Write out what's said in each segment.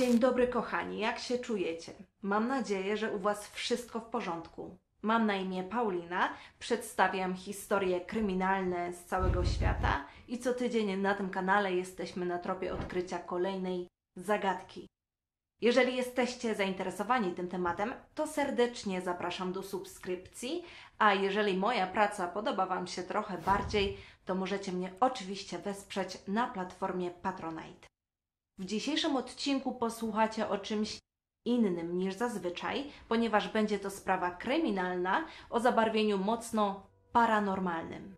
Dzień dobry, kochani, jak się czujecie? Mam nadzieję, że u Was wszystko w porządku. Mam na imię Paulina, przedstawiam historie kryminalne z całego świata i co tydzień na tym kanale jesteśmy na tropie odkrycia kolejnej zagadki. Jeżeli jesteście zainteresowani tym tematem, to serdecznie zapraszam do subskrypcji, a jeżeli moja praca podoba Wam się trochę bardziej, to możecie mnie oczywiście wesprzeć na platformie Patronite. W dzisiejszym odcinku posłuchacie o czymś innym niż zazwyczaj, ponieważ będzie to sprawa kryminalna o zabarwieniu mocno paranormalnym.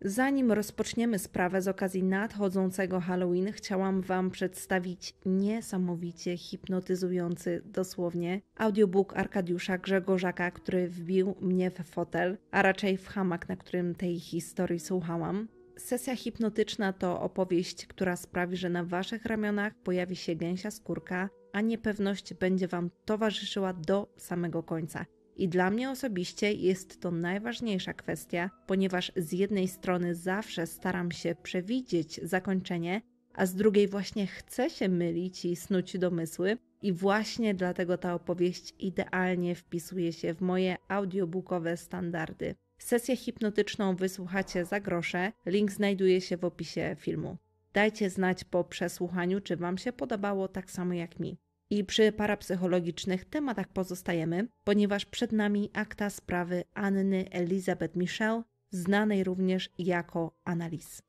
Zanim rozpoczniemy sprawę z okazji nadchodzącego Halloween, chciałam Wam przedstawić niesamowicie hipnotyzujący dosłownie audiobook Arkadiusza Grzegorzaka, który wbił mnie w fotel, a raczej w hamak, na którym tej historii słuchałam. Sesja hipnotyczna to opowieść, która sprawi, że na waszych ramionach pojawi się gęsia skórka, a niepewność będzie wam towarzyszyła do samego końca. I dla mnie osobiście jest to najważniejsza kwestia, ponieważ z jednej strony zawsze staram się przewidzieć zakończenie, a z drugiej właśnie chcę się mylić i snuć domysły, i właśnie dlatego ta opowieść idealnie wpisuje się w moje audiobookowe standardy. Sesję hipnotyczną wysłuchacie za grosze. Link znajduje się w opisie filmu. Dajcie znać po przesłuchaniu, czy Wam się podobało tak samo jak mi. I przy parapsychologicznych tematach pozostajemy, ponieważ przed nami akta sprawy Anny Elizabeth Michel, znanej również jako Annalise.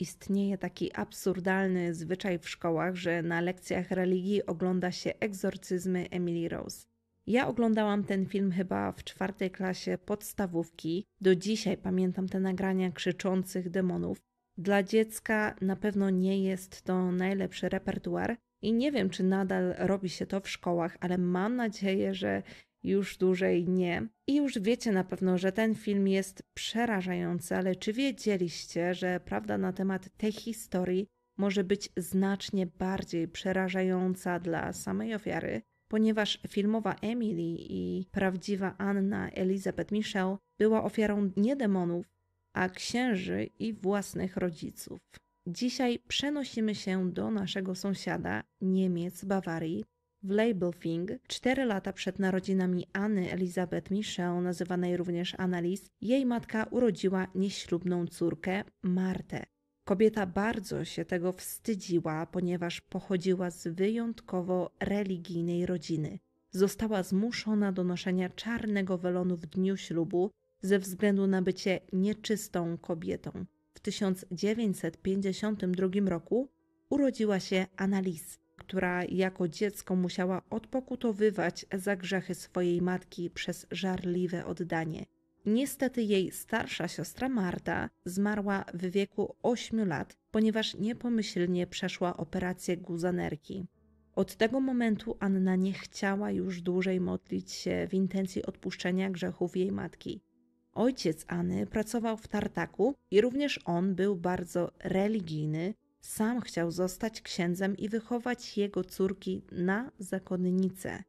istnieje taki absurdalny zwyczaj w szkołach, że na lekcjach religii ogląda się egzorcyzmy Emily Rose. Ja oglądałam ten film chyba w czwartej klasie podstawówki. Do dzisiaj pamiętam te nagrania krzyczących demonów. Dla dziecka na pewno nie jest to najlepszy repertuar i nie wiem, czy nadal robi się to w szkołach, ale mam nadzieję, że już dłużej nie. I już wiecie na pewno, że ten film jest przerażający, ale czy wiedzieliście, że prawda na temat tej historii może być znacznie bardziej przerażająca dla samej ofiary, ponieważ filmowa Emily i prawdziwa Anna Elizabeth Michel była ofiarą nie demonów, a księży i własnych rodziców. Dzisiaj przenosimy się do naszego sąsiada, Niemiec Bawarii, w Thing cztery lata przed narodzinami Anny Elizabeth Michel, nazywanej również Annalise, jej matka urodziła nieślubną córkę Martę. Kobieta bardzo się tego wstydziła, ponieważ pochodziła z wyjątkowo religijnej rodziny. Została zmuszona do noszenia czarnego welonu w dniu ślubu ze względu na bycie nieczystą kobietą. W 1952 roku urodziła się Annalise która jako dziecko musiała odpokutowywać za grzechy swojej matki przez żarliwe oddanie. Niestety jej starsza siostra Marta zmarła w wieku 8 lat, ponieważ niepomyślnie przeszła operację guzanerki. Od tego momentu Anna nie chciała już dłużej modlić się w intencji odpuszczenia grzechów jej matki. Ojciec Anny pracował w tartaku i również on był bardzo religijny, sam chciał zostać księdzem i wychować jego córki na zakonnicę.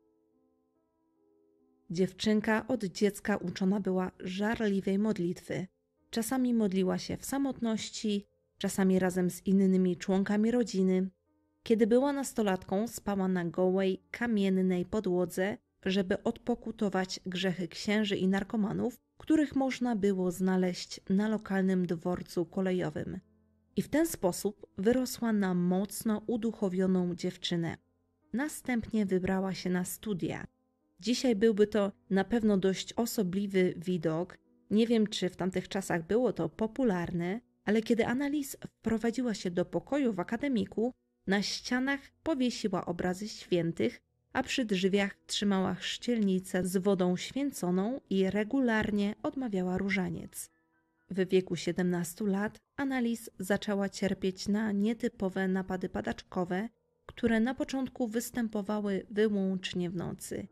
Dziewczynka od dziecka uczona była żarliwej modlitwy. Czasami modliła się w samotności, czasami razem z innymi członkami rodziny. Kiedy była nastolatką, spała na gołej, kamiennej podłodze, żeby odpokutować grzechy księży i narkomanów, których można było znaleźć na lokalnym dworcu kolejowym i w ten sposób wyrosła na mocno uduchowioną dziewczynę. Następnie wybrała się na studia. Dzisiaj byłby to na pewno dość osobliwy widok. Nie wiem, czy w tamtych czasach było to popularne, ale kiedy Annalise wprowadziła się do pokoju w akademiku, na ścianach powiesiła obrazy świętych, a przy drzwiach trzymała chrzcielnicę z wodą święconą i regularnie odmawiała różaniec. W wieku 17 lat Annalise zaczęła cierpieć na nietypowe napady padaczkowe, które na początku występowały wyłącznie w nocy.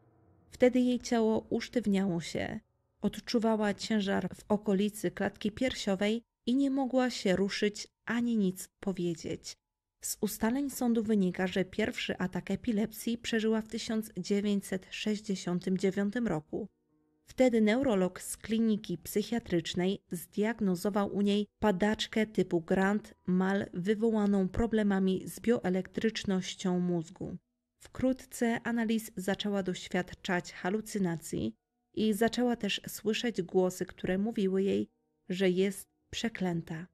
Wtedy jej ciało usztywniało się, odczuwała ciężar w okolicy klatki piersiowej i nie mogła się ruszyć ani nic powiedzieć. Z ustaleń sądu wynika, że pierwszy atak epilepsji przeżyła w 1969 roku. Wtedy neurolog z kliniki psychiatrycznej zdiagnozował u niej padaczkę typu Grand mal wywołaną problemami z bioelektrycznością mózgu. Wkrótce analiz zaczęła doświadczać halucynacji i zaczęła też słyszeć głosy, które mówiły jej, że jest przeklęta.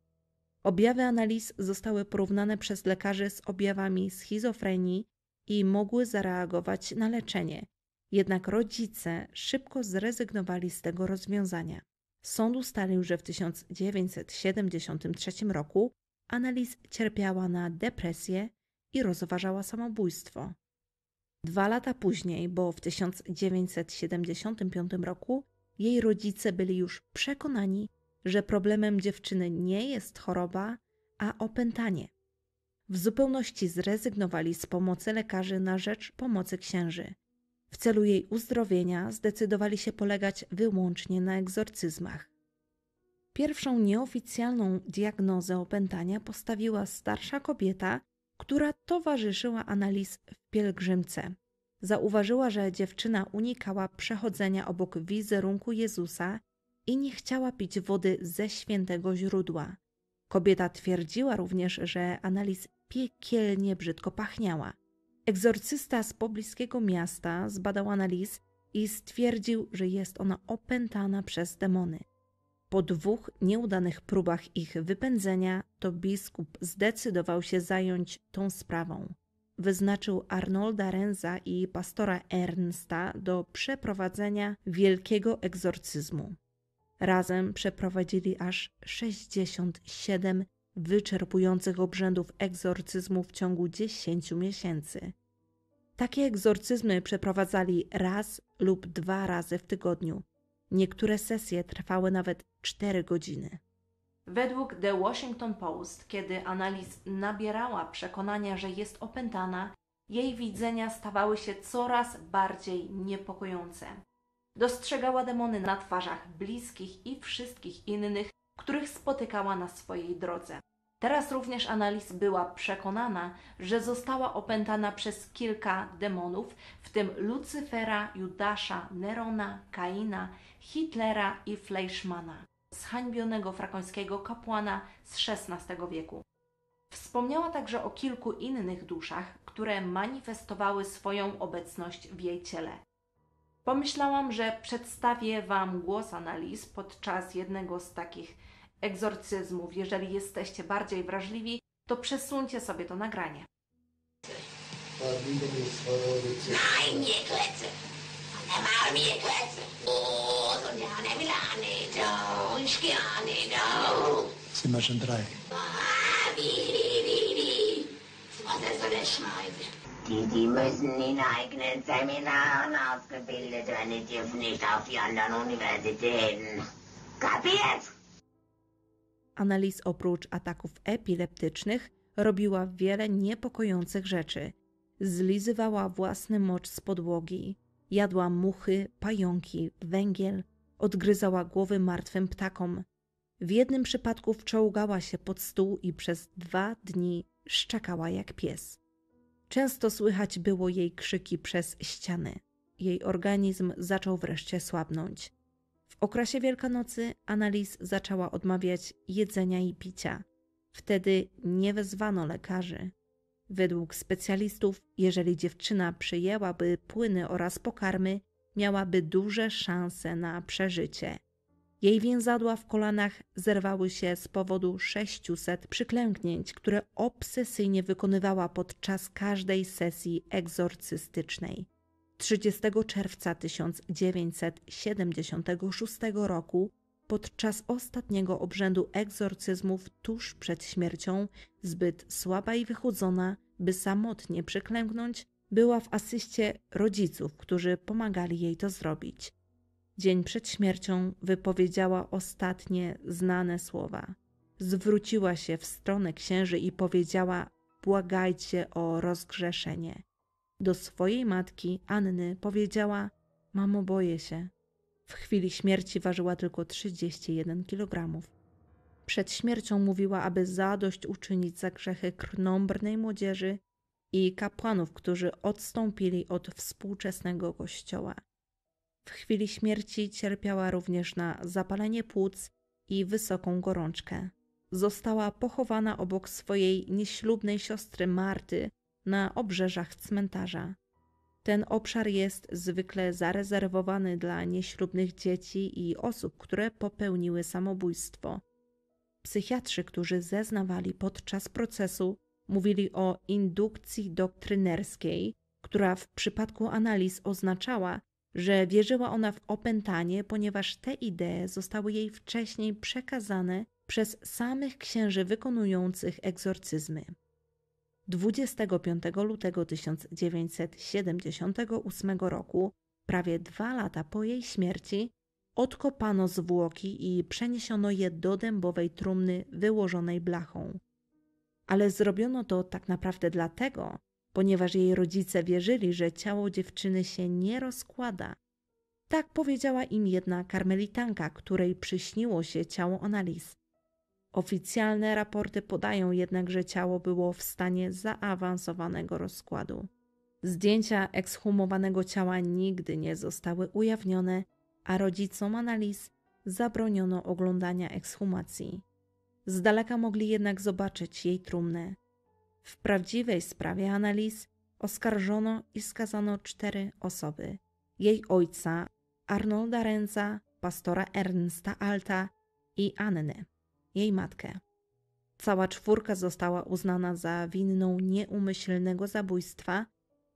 Objawy analiz zostały porównane przez lekarzy z objawami schizofrenii i mogły zareagować na leczenie, jednak rodzice szybko zrezygnowali z tego rozwiązania. Sąd ustalił, że w 1973 roku Annelies cierpiała na depresję i rozważała samobójstwo. Dwa lata później, bo w 1975 roku, jej rodzice byli już przekonani, że problemem dziewczyny nie jest choroba, a opętanie. W zupełności zrezygnowali z pomocy lekarzy na rzecz pomocy księży. W celu jej uzdrowienia zdecydowali się polegać wyłącznie na egzorcyzmach. Pierwszą nieoficjalną diagnozę opętania postawiła starsza kobieta, która towarzyszyła analiz w pielgrzymce. Zauważyła, że dziewczyna unikała przechodzenia obok wizerunku Jezusa i nie chciała pić wody ze świętego źródła. Kobieta twierdziła również, że analiz piekielnie brzydko pachniała. Egzorcysta z pobliskiego miasta zbadał analiz i stwierdził, że jest ona opętana przez demony. Po dwóch nieudanych próbach ich wypędzenia, to biskup zdecydował się zająć tą sprawą. Wyznaczył Arnolda Renza i pastora Ernsta do przeprowadzenia wielkiego egzorcyzmu. Razem przeprowadzili aż 67 wyczerpujących obrzędów egzorcyzmu w ciągu 10 miesięcy. Takie egzorcyzmy przeprowadzali raz lub dwa razy w tygodniu. Niektóre sesje trwały nawet 4 godziny. Według The Washington Post, kiedy analiz nabierała przekonania, że jest opętana, jej widzenia stawały się coraz bardziej niepokojące. Dostrzegała demony na twarzach bliskich i wszystkich innych, których spotykała na swojej drodze. Teraz również Analiz była przekonana, że została opętana przez kilka demonów, w tym Lucyfera, Judasza, Nerona, Kaina, Hitlera i Fleischmana, zhańbionego frakońskiego kapłana z XVI wieku. Wspomniała także o kilku innych duszach, które manifestowały swoją obecność w jej ciele. Pomyślałam, że przedstawię Wam głos analiz podczas jednego z takich egzorcyzmów. Jeżeli jesteście bardziej wrażliwi, to przesuńcie sobie to nagranie. Sie no. möchten drei. Die, die müssen in eigenen Seminaren ausgebildet werden. Die dürfen nicht auf die anderen Universitäten. Kapiert? Annelies oprócz ataków epileptycznych robiła wiele niepokojących rzeczy. Zlizywała własny mocz z podłogi, jadła muchy, pająki, węgiel, odgryzała głowy martwym ptakom. W jednym przypadku wczołgała się pod stół i przez dwa dni szczekała jak pies. Często słychać było jej krzyki przez ściany. Jej organizm zaczął wreszcie słabnąć. W okresie Wielkanocy analiz zaczęła odmawiać jedzenia i picia. Wtedy nie wezwano lekarzy. Według specjalistów, jeżeli dziewczyna przyjęłaby płyny oraz pokarmy, miałaby duże szanse na przeżycie. Jej więzadła w kolanach zerwały się z powodu 600 przyklęknięć, które obsesyjnie wykonywała podczas każdej sesji egzorcystycznej. 30 czerwca 1976 roku, podczas ostatniego obrzędu egzorcyzmów tuż przed śmiercią, zbyt słaba i wychudzona, by samotnie przyklęknąć, była w asyście rodziców, którzy pomagali jej to zrobić dzień przed śmiercią wypowiedziała ostatnie znane słowa. Zwróciła się w stronę księży i powiedziała: Błagajcie o rozgrzeszenie. Do swojej matki, Anny, powiedziała: Mamo, boję się. W chwili śmierci ważyła tylko 31 kg. Przed śmiercią mówiła, aby zadość uczynić za grzechy krnąbrnej młodzieży i kapłanów, którzy odstąpili od współczesnego kościoła. W chwili śmierci cierpiała również na zapalenie płuc i wysoką gorączkę. Została pochowana obok swojej nieślubnej siostry Marty na obrzeżach cmentarza. Ten obszar jest zwykle zarezerwowany dla nieślubnych dzieci i osób, które popełniły samobójstwo. Psychiatrzy, którzy zeznawali podczas procesu, mówili o indukcji doktrynerskiej, która w przypadku analiz oznaczała, że wierzyła ona w opętanie, ponieważ te idee zostały jej wcześniej przekazane przez samych księży wykonujących egzorcyzmy. 25 lutego 1978 roku, prawie dwa lata po jej śmierci, odkopano zwłoki i przeniesiono je do dębowej trumny wyłożonej blachą. Ale zrobiono to tak naprawdę dlatego, ponieważ jej rodzice wierzyli, że ciało dziewczyny się nie rozkłada. Tak powiedziała im jedna karmelitanka, której przyśniło się ciało Analiz. Oficjalne raporty podają jednak, że ciało było w stanie zaawansowanego rozkładu. Zdjęcia ekshumowanego ciała nigdy nie zostały ujawnione, a rodzicom analiz zabroniono oglądania ekshumacji. Z daleka mogli jednak zobaczyć jej trumnę. W prawdziwej sprawie analiz oskarżono i skazano cztery osoby: jej ojca, Arnolda Renza, pastora Ernsta Alta i Annę, jej matkę. Cała czwórka została uznana za winną nieumyślnego zabójstwa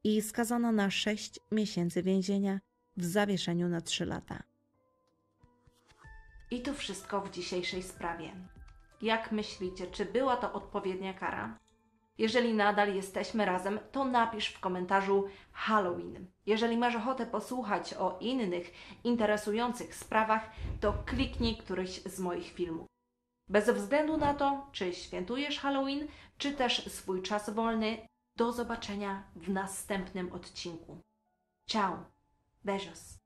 i skazana na sześć miesięcy więzienia w zawieszeniu na trzy lata. I to wszystko w dzisiejszej sprawie. Jak myślicie, czy była to odpowiednia kara? Jeżeli nadal jesteśmy razem, to napisz w komentarzu Halloween. Jeżeli masz ochotę posłuchać o innych interesujących sprawach, to kliknij któryś z moich filmów. Bez względu na to, czy świętujesz Halloween, czy też swój czas wolny, do zobaczenia w następnym odcinku. Ciao, beijos.